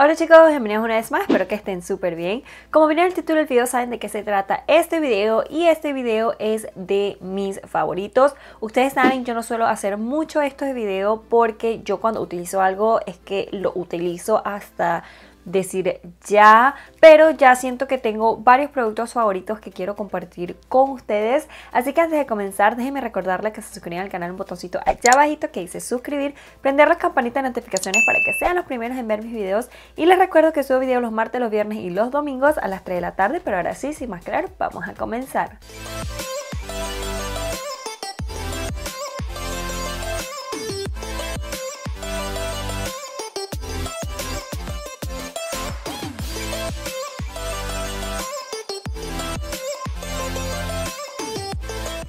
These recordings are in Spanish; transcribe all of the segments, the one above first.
Hola chicos, bienvenidos una vez más, espero que estén súper bien. Como viene el título del video saben de qué se trata este video y este video es de mis favoritos. Ustedes saben, yo no suelo hacer mucho estos videos porque yo cuando utilizo algo es que lo utilizo hasta decir ya, pero ya siento que tengo varios productos favoritos que quiero compartir con ustedes. Así que antes de comenzar, déjenme recordarles que se suscriban al canal un botoncito allá abajito que dice suscribir, prender la campanita de notificaciones para que sean los primeros en ver mis videos. Y les recuerdo que subo videos los martes, los viernes y los domingos a las 3 de la tarde, pero ahora sí, sin más claro, vamos a comenzar.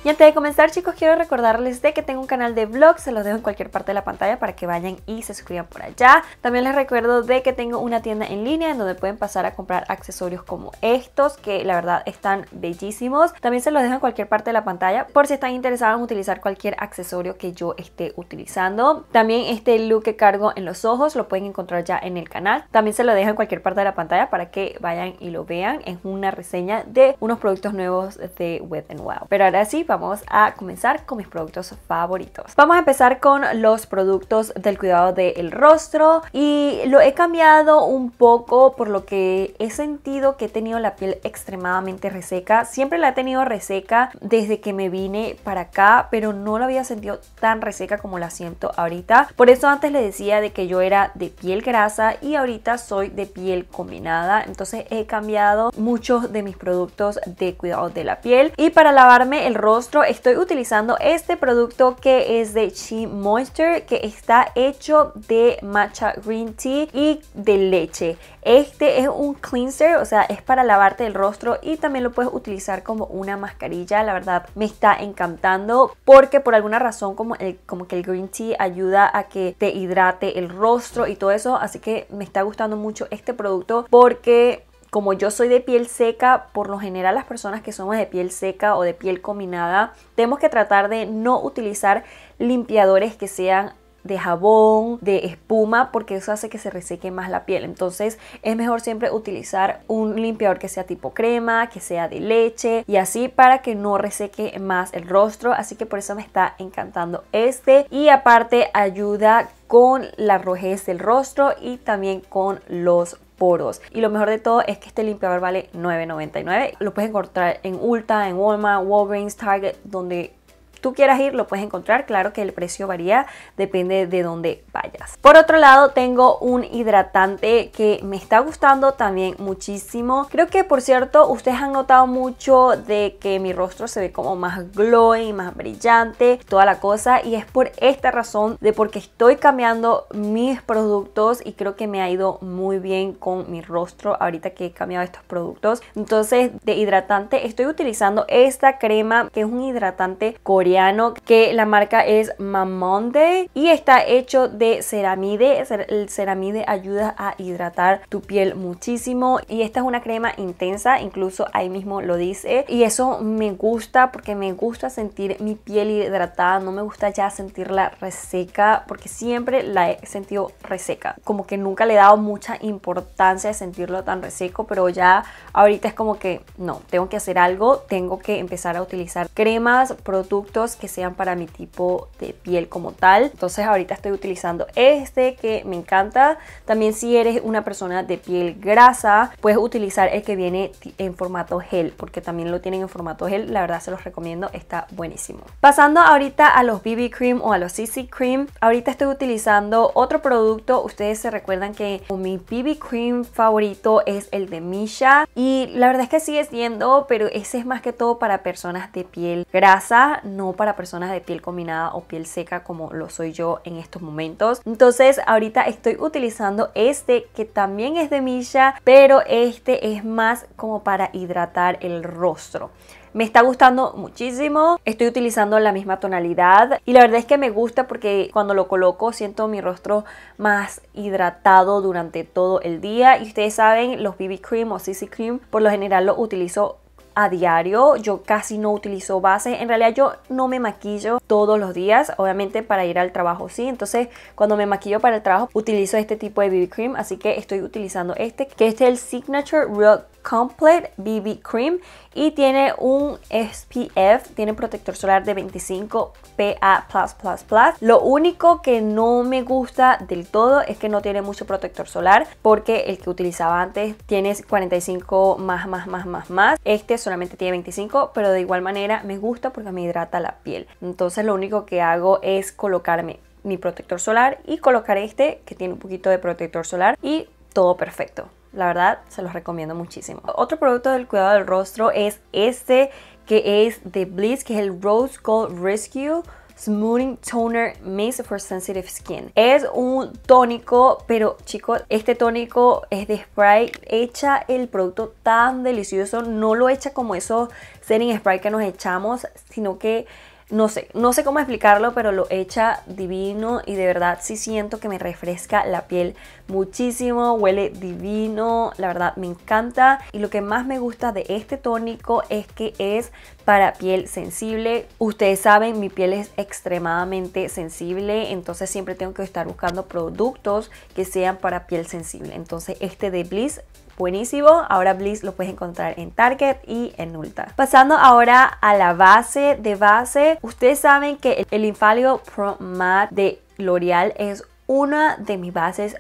antes de comenzar chicos, quiero recordarles de que tengo un canal de vlogs. se los dejo en cualquier parte de la pantalla para que vayan y se suscriban por allá. También les recuerdo de que tengo una tienda en línea en donde pueden pasar a comprar accesorios como estos, que la verdad están bellísimos. También se los dejo en cualquier parte de la pantalla por si están interesados en utilizar cualquier accesorio que yo esté utilizando. También este look que cargo en los ojos lo pueden encontrar ya en el canal. También se lo dejo en cualquier parte de la pantalla para que vayan y lo vean. Es una reseña de unos productos nuevos de Wet n Wild. Pero ahora sí, vamos vamos a comenzar con mis productos favoritos. Vamos a empezar con los productos del cuidado del rostro y lo he cambiado un poco por lo que he sentido que he tenido la piel extremadamente reseca. Siempre la he tenido reseca desde que me vine para acá, pero no la había sentido tan reseca como la siento ahorita. Por eso antes le decía de que yo era de piel grasa y ahorita soy de piel combinada. Entonces he cambiado muchos de mis productos de cuidado de la piel y para lavarme el rostro estoy utilizando este producto que es de She Moisture que está hecho de matcha green tea y de leche. Este es un cleanser, o sea, es para lavarte el rostro y también lo puedes utilizar como una mascarilla. La verdad me está encantando porque por alguna razón como, el, como que el green tea ayuda a que te hidrate el rostro y todo eso. Así que me está gustando mucho este producto porque como yo soy de piel seca, por lo general las personas que somos de piel seca o de piel combinada, tenemos que tratar de no utilizar limpiadores que sean de jabón, de espuma, porque eso hace que se reseque más la piel. Entonces es mejor siempre utilizar un limpiador que sea tipo crema, que sea de leche y así para que no reseque más el rostro. Así que por eso me está encantando este y aparte ayuda con la rojez del rostro y también con los poros. Y lo mejor de todo es que este limpiador vale $9.99. Lo puedes encontrar en Ulta, en Walmart, Walgreens, Target, donde tú quieras ir, lo puedes encontrar. Claro que el precio varía, depende de dónde vayas. Por otro lado, tengo un hidratante que me está gustando también muchísimo. Creo que, por cierto, ustedes han notado mucho de que mi rostro se ve como más glowing, más brillante, toda la cosa. Y es por esta razón de porque estoy cambiando mis productos y creo que me ha ido muy bien con mi rostro ahorita que he cambiado estos productos. Entonces, de hidratante estoy utilizando esta crema que es un hidratante coreano que la marca es Mamonde y está hecho de ceramide. El ceramide ayuda a hidratar tu piel muchísimo y esta es una crema intensa, incluso ahí mismo lo dice y eso me gusta porque me gusta sentir mi piel hidratada, no me gusta ya sentirla reseca porque siempre la he sentido reseca, como que nunca le he dado mucha importancia A sentirlo tan reseco, pero ya ahorita es como que no, tengo que hacer algo, tengo que empezar a utilizar cremas, productos que sean para mi tipo de piel como tal. Entonces ahorita estoy utilizando este que me encanta. También si eres una persona de piel grasa, puedes utilizar el que viene en formato gel, porque también lo tienen en formato gel. La verdad se los recomiendo, está buenísimo. Pasando ahorita a los BB Cream o a los CC Cream, ahorita estoy utilizando otro producto. Ustedes se recuerdan que mi BB Cream favorito es el de Misha y la verdad es que sigue siendo, pero ese es más que todo para personas de piel grasa, no para personas de piel combinada o piel seca como lo soy yo en estos momentos. Entonces ahorita estoy utilizando este que también es de Misha, pero este es más como para hidratar el rostro. Me está gustando muchísimo, estoy utilizando la misma tonalidad y la verdad es que me gusta porque cuando lo coloco siento mi rostro más hidratado durante todo el día y ustedes saben los BB Cream o CC Cream por lo general lo utilizo a diario, yo casi no utilizo Bases, en realidad yo no me maquillo todos los días, obviamente para ir al trabajo sí, entonces cuando me maquillo para el trabajo utilizo este tipo de BB cream, así que estoy utilizando este, que es el Signature Real Complete BB Cream y tiene un SPF, tiene protector solar de 25 PA+++. Lo único que no me gusta del todo es que no tiene mucho protector solar porque el que utilizaba antes tiene 45 más más más más más. Este solamente tiene 25, pero de igual manera me gusta porque me hidrata la piel. Entonces lo único que hago es colocarme mi protector solar y colocar este que tiene un poquito de protector solar y todo perfecto. La verdad, se los recomiendo muchísimo. Otro producto del cuidado del rostro es este que es de Bliss, que es el Rose Gold Rescue Smoothing Toner Mist for Sensitive Skin. Es un tónico, pero chicos, este tónico es de spray. Echa el producto tan delicioso. No lo echa como esos setting spray que nos echamos, sino que no sé, no sé cómo explicarlo, pero lo echa divino y de verdad sí siento que me refresca la piel muchísimo, huele divino, la verdad me encanta y lo que más me gusta de este tónico es que es para piel sensible. Ustedes saben, mi piel es extremadamente sensible, entonces siempre tengo que estar buscando productos que sean para piel sensible. Entonces este de Bliss buenísimo. Ahora Bliss lo puedes encontrar en Target y en Ulta. Pasando ahora a la base de base, ustedes saben que el, Infalio Pro Matte de L'Oreal es una de mis bases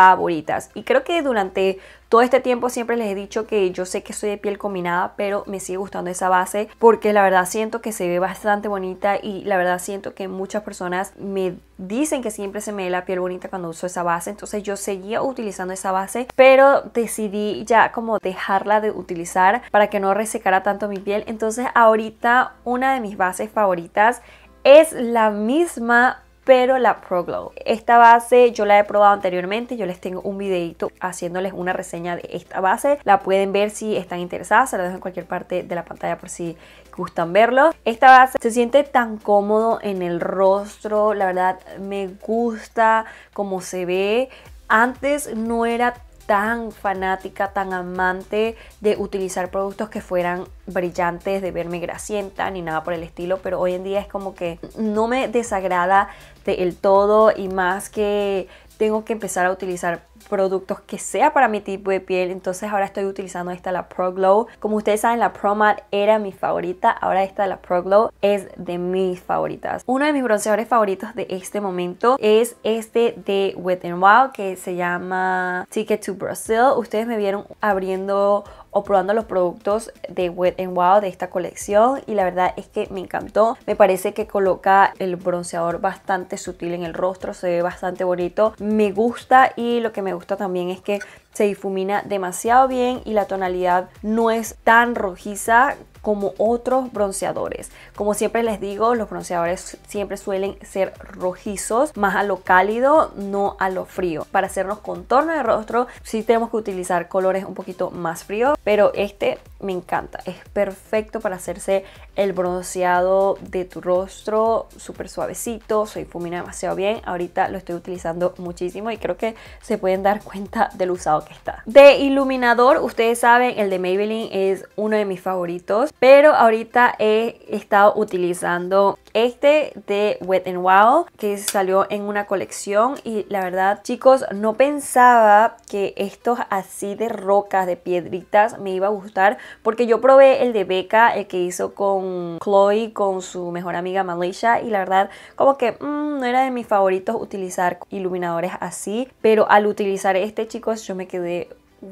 favoritas. Y creo que durante todo este tiempo siempre les he dicho que yo sé que soy de piel combinada, pero me sigue gustando esa base porque la verdad siento que se ve bastante bonita y la verdad siento que muchas personas me dicen que siempre se me ve la piel bonita cuando uso esa base. Entonces yo seguía utilizando esa base, pero decidí ya como dejarla de utilizar para que no resecara tanto mi piel. Entonces ahorita una de mis bases favoritas es la misma pero la Pro Glow. Esta base yo la he probado anteriormente, yo les tengo un videito haciéndoles una reseña de esta base, la pueden ver si están interesadas, se la dejo en cualquier parte de la pantalla por si gustan verlo. Esta base se siente tan cómodo en el rostro, la verdad me gusta cómo se ve, antes no era tan tan fanática, tan amante de utilizar productos que fueran brillantes, de verme grasienta ni nada por el estilo, pero hoy en día es como que no me desagrada del todo y más que tengo que empezar a utilizar productos que sea para mi tipo de piel. Entonces ahora estoy utilizando esta, la Pro Glow. Como ustedes saben, la Pro Matte era mi favorita. Ahora esta, la Pro Glow, es de mis favoritas. Uno de mis bronceadores favoritos de este momento es este de Wet n Wild que se llama Ticket to Brazil. Ustedes me vieron abriendo o probando los productos de Wet n Wild de esta colección y la verdad es que me encantó. Me parece que coloca el bronceador bastante sutil en el rostro, se ve bastante bonito. Me gusta y lo que me gusta también es que se difumina demasiado bien y la tonalidad no es tan rojiza como otros bronceadores. Como siempre les digo, los bronceadores siempre suelen ser rojizos, más a lo cálido, no a lo frío. Para hacernos contorno de rostro, sí tenemos que utilizar colores un poquito más fríos, pero este me encanta. Es perfecto para hacerse el bronceado de tu rostro, súper suavecito, se difumina demasiado bien. Ahorita lo estoy utilizando muchísimo y creo que se pueden dar cuenta del usado que está. De iluminador, ustedes saben, el de Maybelline es uno de mis favoritos. Pero ahorita he estado utilizando este de Wet n Wild que salió en una colección y la verdad chicos no pensaba que estos así de rocas, de piedritas me iba a gustar porque yo probé el de Becca, el que hizo con Chloe, con su mejor amiga Malaysia y la verdad como que mm, no era de mis favoritos utilizar iluminadores así pero al utilizar este chicos yo me quedé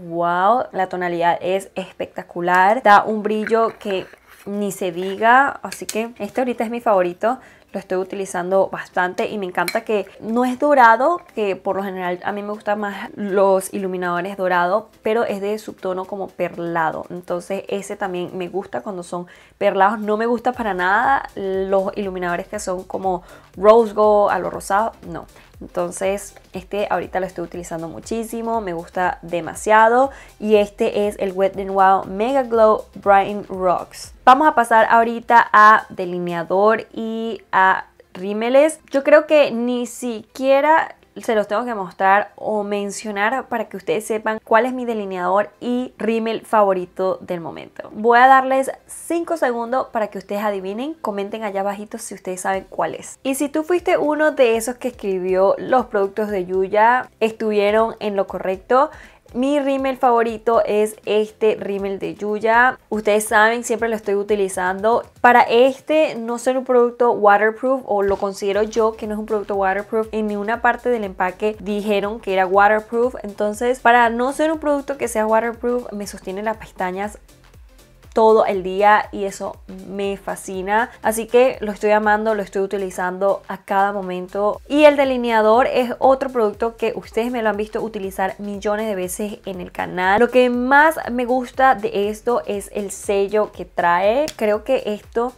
wow, la tonalidad es espectacular, da un brillo que ni se diga, así que este ahorita es mi favorito, lo estoy utilizando bastante y me encanta que no es dorado, que por lo general a mí me gustan más los iluminadores dorados, pero es de subtono como perlado, entonces ese también me gusta cuando son perlados, no me gusta para nada los iluminadores que son como rose gold a lo rosado, no, entonces, este ahorita lo estoy utilizando muchísimo, me gusta demasiado. Y este es el Wet n Wild Mega Glow Brighten Rocks. Vamos a pasar ahorita a delineador y a rímeles. Yo creo que ni siquiera se los tengo que mostrar o mencionar para que ustedes sepan cuál es mi delineador y rímel favorito del momento. Voy a darles 5 segundos para que ustedes adivinen, comenten allá abajito si ustedes saben cuál es. Y si tú fuiste uno de esos que escribió los productos de Yuya, estuvieron en lo correcto, mi rímel favorito es este rímel de Yuya. Ustedes saben, siempre lo estoy utilizando. Para este no ser un producto waterproof o lo considero yo que no es un producto waterproof. En ninguna parte del empaque dijeron que era waterproof. Entonces, para no ser un producto que sea waterproof, me sostiene las pestañas todo el día y eso me fascina. Así que lo estoy amando, lo estoy utilizando a cada momento. Y el delineador es otro producto que ustedes me lo han visto utilizar millones de veces en el canal. Lo que más me gusta de esto es el sello que trae. Creo que esto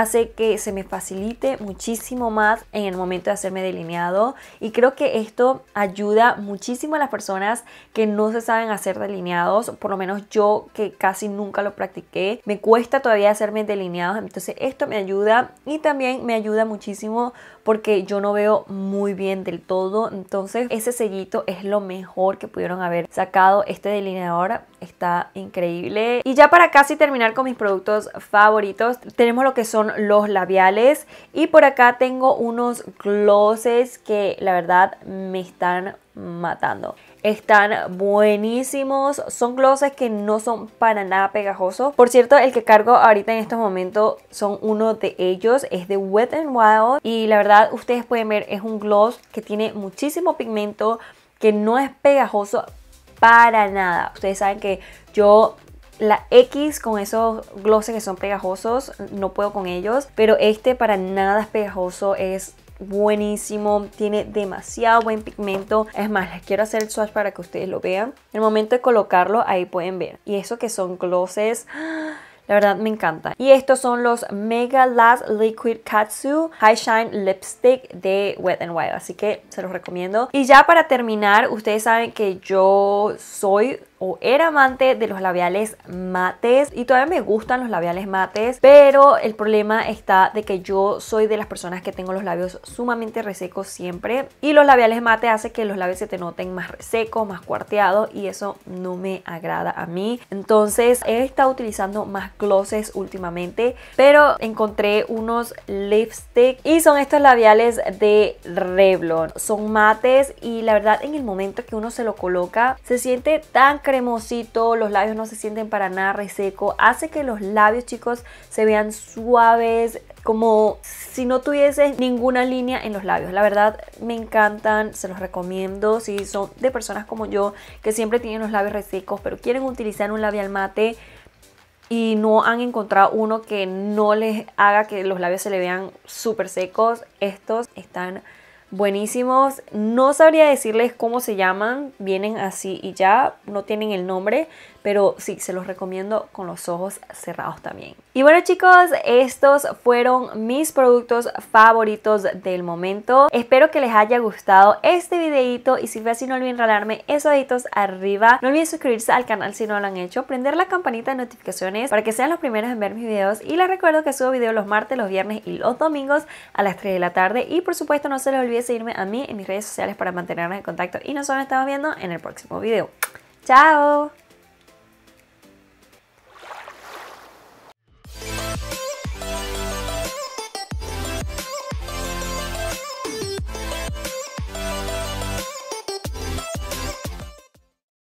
hace que se me facilite muchísimo más en el momento de hacerme delineado y creo que esto ayuda muchísimo a las personas que no se saben hacer delineados, por lo menos yo que casi nunca lo practiqué, me cuesta todavía hacerme delineados, entonces esto me ayuda y también me ayuda muchísimo porque yo no veo muy bien del todo. Entonces ese sellito es lo mejor que pudieron haber sacado. Este delineador está increíble. Y ya para casi terminar con mis productos favoritos, tenemos lo que son los labiales. Y por acá tengo unos glosses que la verdad me están matando. Están buenísimos, son glosses que no son para nada pegajosos. Por cierto, el que cargo ahorita en estos momentos son uno de ellos, es de Wet n Wild y la verdad ustedes pueden ver es un gloss que tiene muchísimo pigmento, que no es pegajoso para nada. Ustedes saben que yo la X con esos glosses que son pegajosos, no puedo con ellos, pero este para nada es pegajoso, es buenísimo, tiene demasiado buen pigmento. Es más, les quiero hacer el swatch para que ustedes lo vean. En el momento de colocarlo, ahí pueden ver. Y eso que son glosses... ¡ah! La verdad me encanta. Y estos son los Mega Last Liquid Katsu High Shine Lipstick de Wet n Wild. Así que se los recomiendo. Y ya para terminar, ustedes saben que yo soy o era amante de los labiales mates y todavía me gustan los labiales mates, pero el problema está de que yo soy de las personas que tengo los labios sumamente resecos siempre y los labiales mates hace que los labios se te noten más resecos, más cuarteados y eso no me agrada a mí. Entonces he estado utilizando más glosses últimamente, pero encontré unos lipstick y son estos labiales de Revlon. Son mates y la verdad en el momento que uno se lo coloca se siente tan cremosito, los labios no se sienten para nada reseco, hace que los labios chicos se vean suaves, como si no tuviese ninguna línea en los labios. La verdad me encantan, se los recomiendo. Si son de personas como yo que siempre tienen los labios resecos pero quieren utilizar un labial mate y no han encontrado uno que no les haga que los labios se le vean súper secos, estos están buenísimos. No sabría decirles cómo se llaman, vienen así y ya, no tienen el nombre, pero sí, se los recomiendo con los ojos cerrados también. Y bueno chicos, estos fueron mis productos favoritos del momento. Espero que les haya gustado este videito y si fue así no olviden regalarme esos deditos arriba. No olviden suscribirse al canal si no lo han hecho, prender la campanita de notificaciones para que sean los primeros en ver mis videos y les recuerdo que subo videos los martes, los viernes y los domingos a las 3 de la tarde y por supuesto no se les olvide seguirme a mí en mis redes sociales para mantenernos en contacto y nos estamos viendo en el próximo video. ¡Chao!